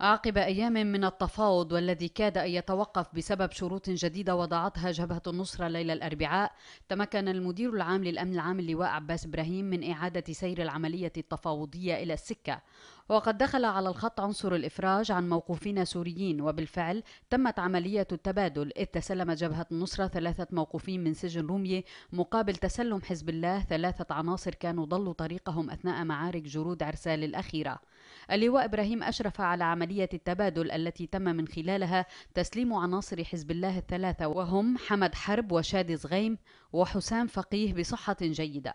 عقب أيام من التفاوض والذي كاد أن يتوقف بسبب شروط جديدة وضعتها جبهة النصرة ليلة الأربعاء تمكن المدير العام للأمن العام اللواء عباس إبراهيم من إعادة سير العملية التفاوضية إلى السكة وقد دخل على الخط عنصر الإفراج عن موقوفين سوريين وبالفعل تمت عملية التبادل إذ تسلم جبهة النصرة ثلاثة موقوفين من سجن رومية مقابل تسلم حزب الله ثلاثة عناصر كانوا ضلوا طريقهم أثناء معارك جرود عرسال الأخيرة اللواء إبراهيم أشرف على عملية التبادل التي تم من خلالها تسليم عناصر حزب الله الثلاثة وهم حمد حرب وشادي صغيم وحسام فقيه بصحة جيدة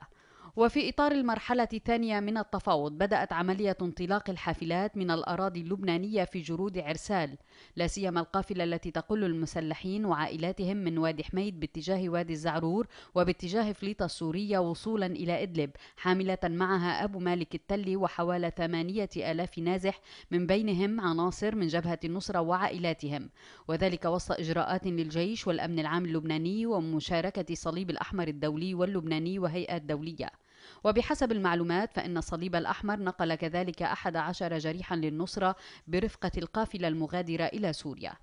وفي إطار المرحلة الثانية من التفاوض بدأت عملية انطلاق الحافلات من الأراضي اللبنانية في جرود عرسال لا سيما القافلة التي تقل المسلحين وعائلاتهم من وادي حميد باتجاه وادي الزعرور وباتجاه فليطة السورية وصولا إلى إدلب حاملة معها أبو مالك التلي وحوالي ثمانية آلاف نازح من بينهم عناصر من جبهة النصرة وعائلاتهم وذلك وسط إجراءات للجيش والأمن العام اللبناني ومشاركة صليب الأحمر الدولي واللبناني وهيئات دولية وبحسب المعلومات فإن الصليب الأحمر نقل كذلك أحد عشر جريحا للنصرة برفقة القافلة المغادرة إلى سوريا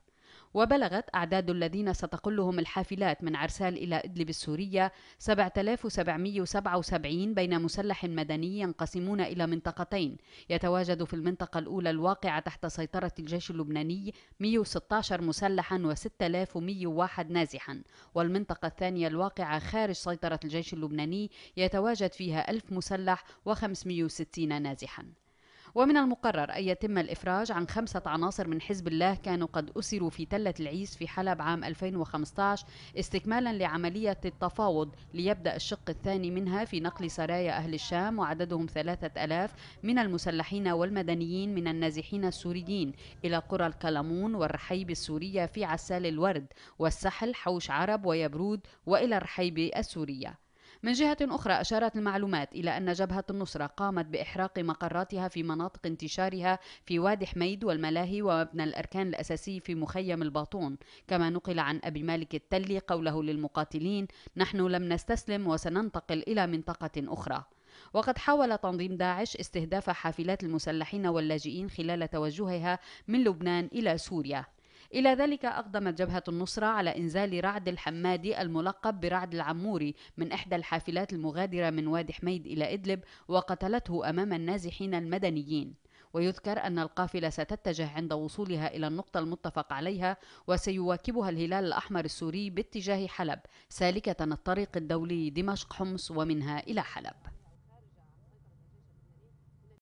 وبلغت أعداد الذين ستقلهم الحافلات من عرسال إلى إدلب السورية 7777 بين مسلح مدني ينقسمون إلى منطقتين يتواجد في المنطقة الأولى الواقعة تحت سيطرة الجيش اللبناني 116 مسلحا و6101 نازحا والمنطقة الثانية الواقعة خارج سيطرة الجيش اللبناني يتواجد فيها 1000 مسلح و560 نازحا ومن المقرر أن يتم الإفراج عن خمسة عناصر من حزب الله كانوا قد أسروا في تلة العيس في حلب عام 2015 استكمالا لعملية التفاوض ليبدأ الشق الثاني منها في نقل سرايا أهل الشام وعددهم ثلاثة ألاف من المسلحين والمدنيين من النازحين السوريين إلى قرى الكلمون والرحيب السورية في عسال الورد والسحل حوش عرب ويبرود وإلى الرحيب السورية من جهة أخرى أشارت المعلومات إلى أن جبهة النصرة قامت بإحراق مقراتها في مناطق انتشارها في وادي حميد والملاهي ومبنى الأركان الأساسي في مخيم الباطون كما نقل عن أبي مالك التلي قوله للمقاتلين نحن لم نستسلم وسننتقل إلى منطقة أخرى وقد حاول تنظيم داعش استهداف حافلات المسلحين واللاجئين خلال توجهها من لبنان إلى سوريا إلى ذلك أقدمت جبهة النصرة على إنزال رعد الحمادي الملقب برعد العموري من إحدى الحافلات المغادرة من وادي حميد إلى إدلب وقتلته أمام النازحين المدنيين ويذكر أن القافلة ستتجه عند وصولها إلى النقطة المتفق عليها وسيواكبها الهلال الأحمر السوري باتجاه حلب سالكة الطريق الدولي دمشق حمص ومنها إلى حلب